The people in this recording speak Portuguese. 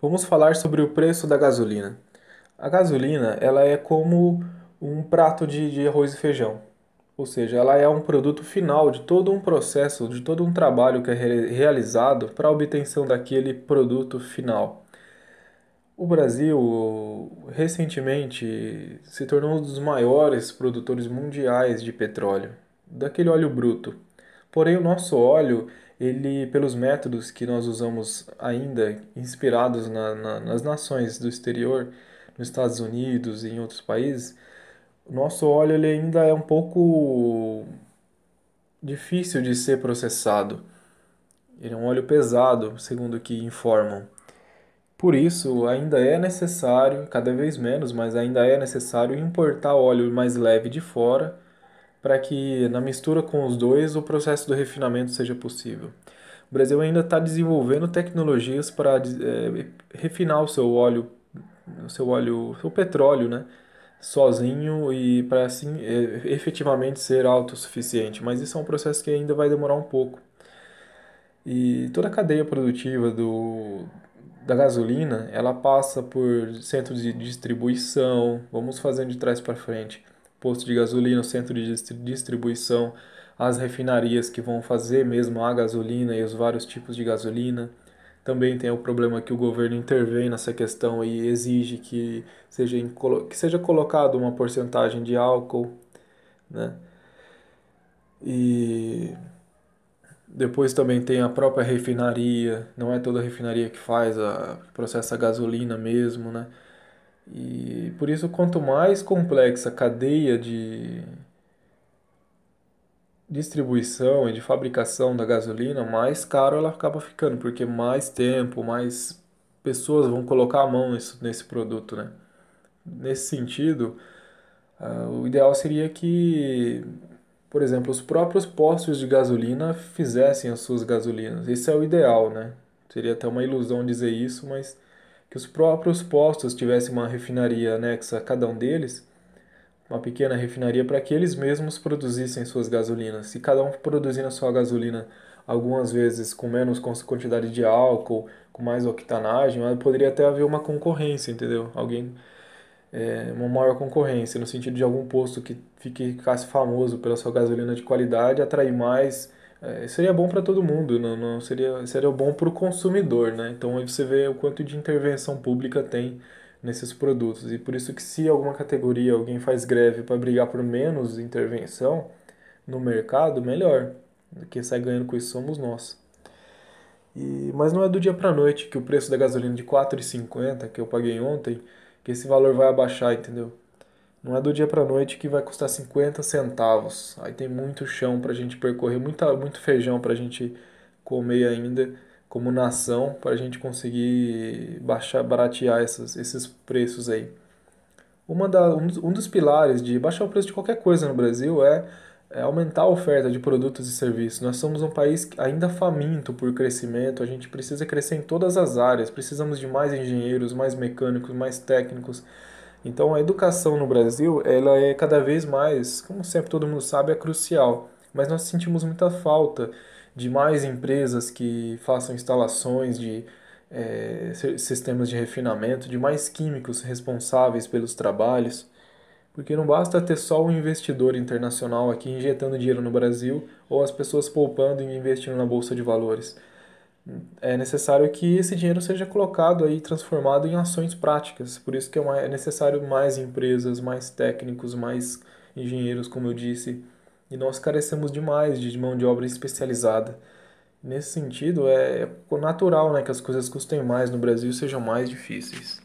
Vamos falar sobre o preço da gasolina. A gasolina ela é como um prato de, de arroz e feijão, ou seja, ela é um produto final de todo um processo, de todo um trabalho que é re realizado para a obtenção daquele produto final. O Brasil recentemente se tornou um dos maiores produtores mundiais de petróleo, daquele óleo bruto. Porém, o nosso óleo, ele, pelos métodos que nós usamos ainda, inspirados na, na, nas nações do exterior, nos Estados Unidos e em outros países, o nosso óleo ele ainda é um pouco difícil de ser processado. Ele é um óleo pesado, segundo o que informam. Por isso, ainda é necessário, cada vez menos, mas ainda é necessário importar óleo mais leve de fora para que na mistura com os dois o processo do refinamento seja possível. O Brasil ainda está desenvolvendo tecnologias para é, refinar o seu óleo, o seu óleo, o seu petróleo, né? sozinho e para assim é, efetivamente ser autossuficiente, mas isso é um processo que ainda vai demorar um pouco. E toda a cadeia produtiva do, da gasolina, ela passa por centros de distribuição, vamos fazendo de trás para frente posto de gasolina, o centro de distribuição, as refinarias que vão fazer mesmo a gasolina e os vários tipos de gasolina. Também tem o problema que o governo intervém nessa questão e exige que seja, que seja colocado uma porcentagem de álcool, né? E depois também tem a própria refinaria, não é toda refinaria que faz a processa a gasolina mesmo, né? E por isso, quanto mais complexa a cadeia de distribuição e de fabricação da gasolina, mais caro ela acaba ficando, porque mais tempo, mais pessoas vão colocar a mão nesse, nesse produto, né? Nesse sentido, uh, o ideal seria que, por exemplo, os próprios postos de gasolina fizessem as suas gasolinas. Esse é o ideal, né? Seria até uma ilusão dizer isso, mas que os próprios postos tivessem uma refinaria anexa a cada um deles, uma pequena refinaria para que eles mesmos produzissem suas gasolinas. Se cada um produzindo a sua gasolina, algumas vezes com menos quantidade de álcool, com mais octanagem, poderia até haver uma concorrência, entendeu? Alguém é, uma maior concorrência, no sentido de algum posto que ficasse famoso pela sua gasolina de qualidade, atrair mais é, seria bom para todo mundo, não, não seria, seria bom para o consumidor, né? Então aí você vê o quanto de intervenção pública tem nesses produtos. E por isso que se alguma categoria, alguém faz greve para brigar por menos intervenção no mercado, melhor. Quem sai ganhando com isso somos nós. E, mas não é do dia para noite que o preço da gasolina de 4,50 que eu paguei ontem, que esse valor vai abaixar, entendeu? Não é do dia para a noite que vai custar 50 centavos. Aí tem muito chão para a gente percorrer, muita, muito feijão para a gente comer ainda como nação para a gente conseguir baixar, baratear essas, esses preços aí. Uma da, um, um dos pilares de baixar o preço de qualquer coisa no Brasil é, é aumentar a oferta de produtos e serviços. Nós somos um país ainda faminto por crescimento, a gente precisa crescer em todas as áreas, precisamos de mais engenheiros, mais mecânicos, mais técnicos, então a educação no Brasil, ela é cada vez mais, como sempre todo mundo sabe, é crucial. Mas nós sentimos muita falta de mais empresas que façam instalações de é, sistemas de refinamento, de mais químicos responsáveis pelos trabalhos. Porque não basta ter só um investidor internacional aqui injetando dinheiro no Brasil ou as pessoas poupando e investindo na bolsa de valores é necessário que esse dinheiro seja colocado aí, transformado em ações práticas. Por isso que é, é necessário mais empresas, mais técnicos, mais engenheiros, como eu disse. E nós carecemos demais de mão de obra especializada. Nesse sentido, é natural né, que as coisas custem mais no Brasil e sejam mais difíceis.